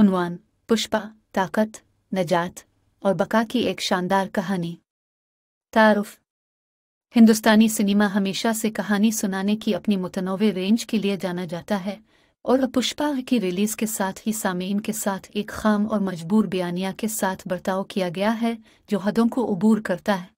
उनवान पुष्पा ताकत नजात और बका की एक शानदार कहानी तारुफ हिंदुस्तानी सिनेमा हमेशा से कहानी सुनाने की अपनी मुतनवे रेंज के लिए जाना जाता है और पुष्पा की रिलीज के साथ ही सामीन के साथ एक खाम और मजबूर बयानिया के साथ बर्ताव किया गया है जो हदों को अबूर करता है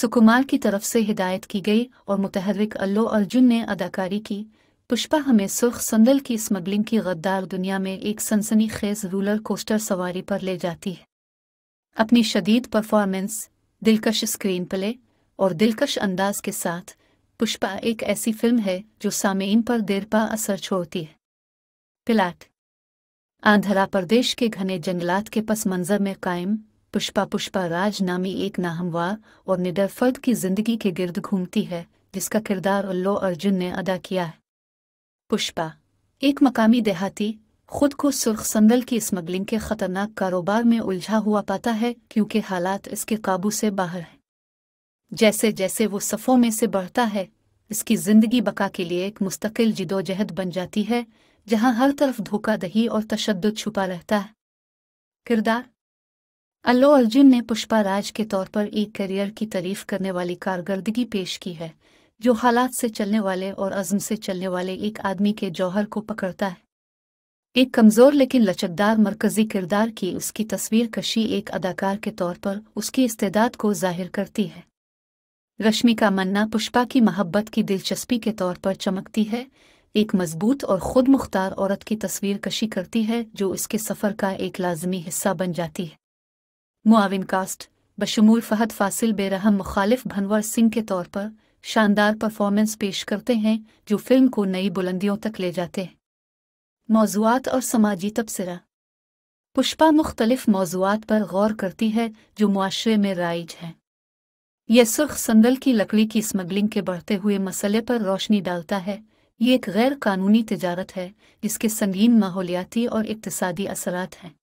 सुकुमार की तरफ से हिदायत की गई और मुतहरिक अल्लो अर्जुन ने अदाकारी की पुष्पा हमें सुर्ख संदल की स्मगलिंग की गद्दार दुनिया में एक सनसनी खेज रूलर कोस्टर सवारी पर ले जाती है अपनी शदीद परफॉर्मेंस दिलकश स्क्रीन प्ले और दिलकश अंदाज के साथ पुष्पा एक ऐसी फिल्म है जो सामयीन पर देरपा असर छोड़ती है पिलाट आंध्रा प्रदेश के घने जंगलात के पस मंजर में कायम पुष्पा पुष्पा राज नामी एक नाहमवार और निडर फर्द की जिंदगी के गिर्द घूमती है जिसका किरदार उल्लो अर्जुन ने अदा किया है पुष्पा एक मकामी देहाती खुद को सुर्ख संदल की स्मगलिंग के खतरनाक कारोबार में उलझा हुआ पाता है क्योंकि हालात इसके काबू से बाहर हैं जैसे जैसे वो सफ़ों में से बढ़ता है इसकी ज़िंदगी बका के लिए एक मुस्तकिल जिदोजहद बन जाती है जहाँ हर तरफ धोखा दही और तशद छुपा रहता है किरदार अल्लो अर्जुन ने पुष्पा राज के तौर पर एक करियर की तारीफ करने वाली कारकर्दगी पेश की है जो हालात से चलने वाले और अज़म से चलने वाले एक आदमी के जौहर को पकड़ता है एक कमज़ोर लेकिन लचकदार मरकज़ी किरदार की उसकी तस्वीर कशी एक अदाकार के तौर पर उसकी इस्तेदाद को जाहिर करती है रश्मि का मन्ना पुष्पा की मोहब्बत की दिलचस्पी के तौर पर चमकती है एक मजबूत और खुद मुख्तार औरत की तस्वीर कशी करती है जो इसके सफ़र का एक लाजमी हिस्सा बन जाती है मुआविन कास्ट बशमूल फ़हद फासिल बेरहम मुखालिफ भनवर सिंह के तौर पर शानदार परफॉर्मेंस पेश करते हैं जो फिल्म को नई बुलंदियों तक ले जाते हैं मौजूद और समाजी तबसरा पुष्पा मुख्तलिफ मौजूद पर गौर करती है जो मुआरे में राइज है यह सुर्ख संदल की लकड़ी की स्मगलिंग के बढ़ते हुए मसले पर रोशनी डालता है ये एक गैर कानूनी तजारत है जिसके संगीन माहौलियाती और इकतसादी असरात हैं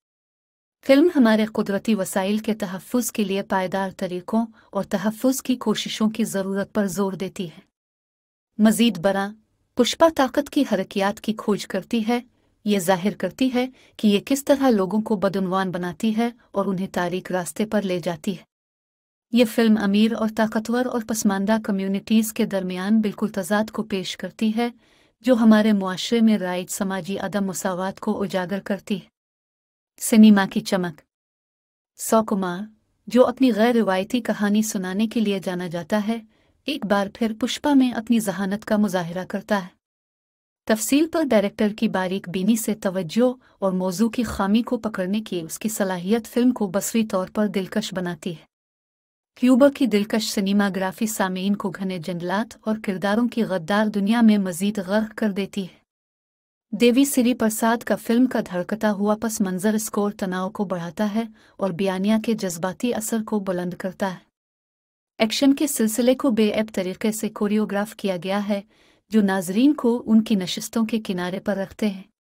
फिल्म हमारे कुदरती वसाइल के तहफ़ के लिए पायदार तरीक़ों और तहफ़ की कोशिशों की ज़रूरत पर जोर देती है मजीद बरा पुष्पा ताकत की हरकियात की खोज करती है ये जाहिर करती है कि ये किस तरह लोगों को बदनवान बनाती है और उन्हें तारीख रास्ते पर ले जाती है ये फिल्म अमीर और ताकतवर और पसमानदा कम्यूनिटीज़ के दरमियान बिल्कुल तजाद को पेश करती है जो हमारे मुआरे में राइज समाजी अदम मसावत को उजागर करती है सिनेमा की चमक सौ कुमार जो अपनी गैर रिवायती कहानी सुनाने के लिए जाना जाता है एक बार फिर पुष्पा में अपनी जहानत का मुजाहरा करता है तफसील पर डायरेक्टर की बारीक बीनी से तवज्जो और मौजू की खामी को पकड़ने की उसकी सलाहियत फिल्म को बसरी तौर पर दिलकश बनाती है क्यूबा की दिलकश सिनेमाग्राफी सामीन को घने जंगलात और किरदारों की गद्दार दुनिया में मजीद गर्क कर देती है देवी श्री प्रसाद का फिल्म का धड़कता हुआ पस मंजर स्कोर तनाव को बढ़ाता है और बयानिया के जज्बाती असर को बुलंद करता है एक्शन के सिलसिले को बेअब तरीके से कोरियोग्राफ किया गया है जो नाजरीन को उनकी नशस्तों के किनारे पर रखते हैं